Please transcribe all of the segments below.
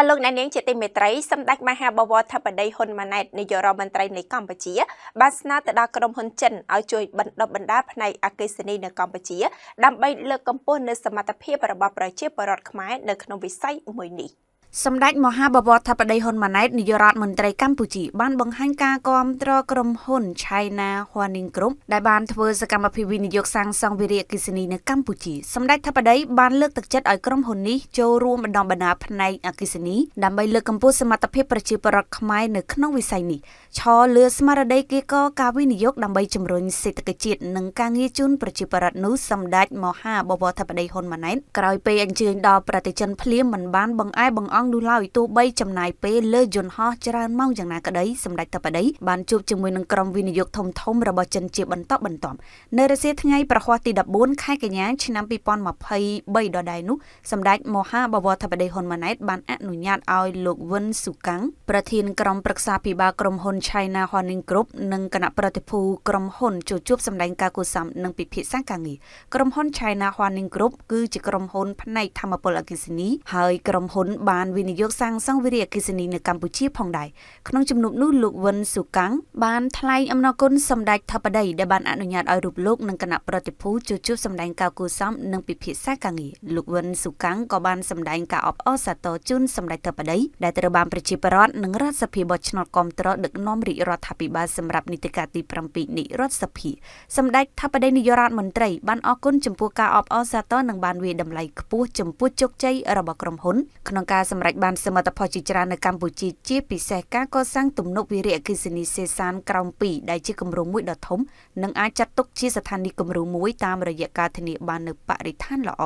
អលោកអ្នកនាងជាទីមេត្រីសម្ដេចមហាបវរធិបតីហ៊ុនម៉ាណែតនាយករដ្ឋមន្ត្រីនៃកម្ពុជា បានស្នើទៅដល់ក្រុមហ៊ុនចិនឲ្យជួយបណ្ដុះបណ្ដាលផ្នែកអគិសនីនៅកម្ពុជា ដើម្បីលើកកម្ពស់នូវសមត្ថភាពរបស់ប្រជាពលរដ្ឋខ្មែរនៅក្នុងវិស័យមួយនេះ។សម្ដេចមហាបវរធិបតីហ៊ុនម៉ាណែតនាយករដ្ឋមន្ត្រីកម្ពុជាបានបង្ហាញការគ្រប់គ្រងក្រុមហ៊ុន China Huaning Group ដែលបានធ្វើសកម្មភាពវិនិយោគសាងសង់វិរិយអគិសនីនៅកម្ពុជាសម្ដេចធិបតីបានលើកទឹកចិត្តឲ្យក្រុមហ៊ុននេះចូលរួមបណ្ដុះបណ្ដាលផ្នែកអគិសនីដើម្បីលើកកម្ពស់សមត្ថភាពប្រជាពលរដ្ឋខ្មែរនៅក្នុងវិស័យនេះឈរលើស្មារតីគៀកការវិនិយោគដើម្បីជំរុញសេដ្ឋកិច្ចជាតិនិងការងារជូនប្រជាពលរដ្ឋនោះសម្ដេចមហាបវរធិបតីហ៊ុនម៉ាណែតក្រោយពេលអញ្ជើញដល់ប្រតិជនភ្លាមមិនបានបង្អែបង្អង់នោះឡើយទោះបីចំណាយពេលលើយន្តហោះច្រើនម៉ោងយ៉ាងណាក្តីសម្ដេចតាប៉ាដីបានជួបជាមួយនឹងក្រុមវិនិយោគធំធំរបស់ចិនជា បន្តបន្ទាប់នៅរសៀលថ្ងៃប្រហ័សទី14ខែកញ្ញាឆ្នាំ2023ដដែលនោះសម្ដេចមហាបវរតាប៉ាដីហ៊ុនម៉ាណែតបានអនុញ្ញាតឲ្យលោកវុនស៊ូកាំងប្រធានក្រុមប្រឹក្សាភិបាលក្រុមហ៊ុន China Holding Group និងគណៈប្រតិភូក្រុមហ៊ុនជួបជួបសម្ដែងការគូសំនិងពិភាក្សាការងារក្រុមហ៊ុន China Holding Group គឺជាក្រុមហ៊ុនផ្នែកធម្មពលអគ្គិសនីហើយក្រុមហ៊ុនបានបានវិនិយោគសាងសង់វិរិយអកិសនីនៅកម្ពុជាផងដែរក្នុងជំនុំនោះលោកវុនស៊ូកាំងបានថ្លែងអំណរគុណសម្ដេចថបដីដែលបានអនុញ្ញាតឲ្យរូបលោកនិងគណៈប្រតិភូជួបជុំសម្ដែងការគូសំនិងពិភាក្សាការងារលោកវុនស៊ូកាំងក៏បានសម្ដែងការអបអរសាទរជូនសម្ដេចថបដីដែលត្រូវបានប្រជាពលរដ្ឋនិងរដ្ឋសភាបោះឆ្នោតគ្រប់គ្រងដឹកនាំរាជរដ្ឋាភិបាលសម្រាប់នីតិកាលទី7នៃរដ្ឋសភាសម្ដេចថបដីនាយករដ្ឋមន្ត្រីបានអរគុណចំពោះការអបអរសាទរនិងបានវាតម្លៃខ្ពស់ចំពោះជោគជ័យរបស់ក្រុមហ៊ុនក្នុងការសម្សម្រេចបានសមិទ្ធផលជាច្រើននៅកម្ពុជាជាពិសេសការកសាងទំនប់វារីអគ្គិសនីសេសានក្រោម2ដែលជាគម្រោងមួយដ៏ធំនិងអាចចាត់ទុកជាស្ថានីយ៍គម្រោងមួយតាមរយៈការធានាបាននូវបរិស្ថានល្អ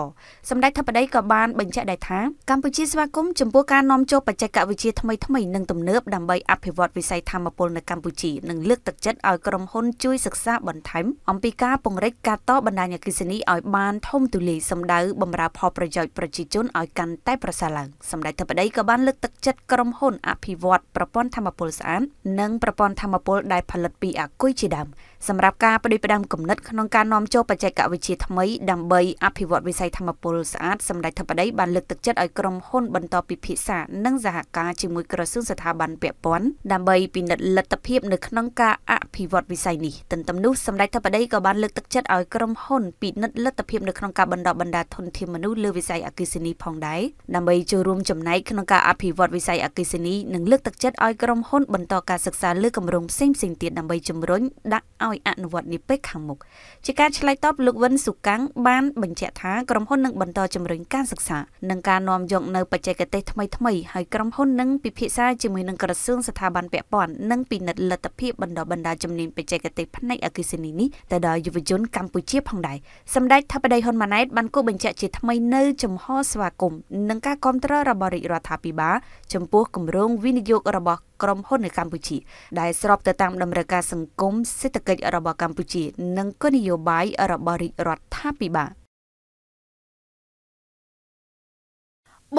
សម្ដេចធិបតីក៏បានបញ្ជាក់ដែរថាកម្ពុជាស្វាគមន៍ចំពោះការនាំចូលបច្ចេកវិទ្យាថ្មីៗនិងទំនើបដើម្បីអភិវឌ្ឍវិស័យធម្មពលនៅកម្ពុជានិងលើកទឹកចិត្តឲ្យក្រុមហ៊ុនជួយសិក្សាបន្ថែមអំពីការពង្រីកការតបណ្ដាញអគ្គិសនីឲ្យបានធំទូលាយសម្ដៅបម្រើផលប្រយោជន៍ប្រជាជនឲ្យកាន់តែប្រសើរឡើងសម្ដេចធិបតីក៏បានលើកទឹកចិត្តក្រុមហ៊ុនអភិវឌ្ឍប្រព័ន្ធធម្មពលស្អាតនិងប្រព័ន្ធធម្មពលដែលផលិតពីអាគុយជាដើមសម្រាប់ការផ្ដិតផ្ដាំគំនិតក្នុងការនាំចូលបច្ចេកវិទ្យាថ្មីដើម្បីអភិវឌ្ឍវិស័យធម្មពលស្អាតសម្ដេចធិបតីបានលើកទឹកចិត្តឲ្យក្រុមហ៊ុនបន្តពិភាក្សានិងសហការជាមួយក្រសួងស្ថាប័នពាក់ព័ន្ធដើម្បីពិនិត្យលទ្ធភាពនៅក្នុងការអភិវឌ្ឍវិស័យនេះទន្ទឹមនោះសម្ដេចធិបតីក៏បានលើកទឹកចិត្តឲ្យក្រុមហ៊ុនពិនិត្យលទ្ធភាពនៅក្នុងការបណ្ដុះបណ្ដាលធនធានមនុស្សលើវិស័យអគ្គិសនីផងដែរដើម្បីចូលរួមចំណែកចក្នុងការអភិវឌ្ឍវិស័យអគិសនីនិងលើកទឹកចិត្តឲ្យក្រុមហ៊ុនបន្តការសិក្សាលើគម្រោងផ្សេងៗទៀតដើម្បីជំរុញដាក់ឲ្យអនុវត្តនាពេលខាងមុខជាការឆ្លើយតបលោកវិនសុកាំងបានបញ្ជាក់ថាក្រុមហ៊ុននឹងបន្តជំរុញការសិក្សានិងការនាំយកនៅបច្ចេកទេសថ្មីៗហើយក្រុមហ៊ុននឹងពិភាក្សាជាមួយនឹងក្រសួងស្ថាប័នពាក់ព័ន្ធនិងពិនិត្យលទ្ធភាពបណ្ដុះបណ្ដាលជំនាញបច្ចេកទេសផ្នែកអគិសនីនេះទៅដល់យុវជនកម្ពុជាផងដែរសម្ដេចថាបដីហ៊ុនម៉ាណែតបានគូបញ្ជាក់ជាថ្មីនៅចំហស្វាគមន៍និងការគ្រប់គ្រងរបស់រដ្ឋាភិបាលចំពោះគម្រោងវិនិយោគរបស់ក្រុមហ៊ុននៅកម្ពុជាដែលស្របទៅតាមតម្រូវការសង្គមសេដ្ឋកិច្ចរបស់កម្ពុជា និងគោលនយោបាយរបស់រាជរដ្ឋាភិបាល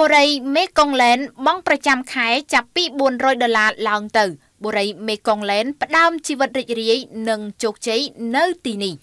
បុរីមេកុងឡែន បង់ប្រចាំ ខែ ចាប់ពី400ដុល្លារឡើងទៅបុរីមេកុងឡែន ផ្ដើមជីវិតរីករាយនិងជោគជ័យនៅទីនេះ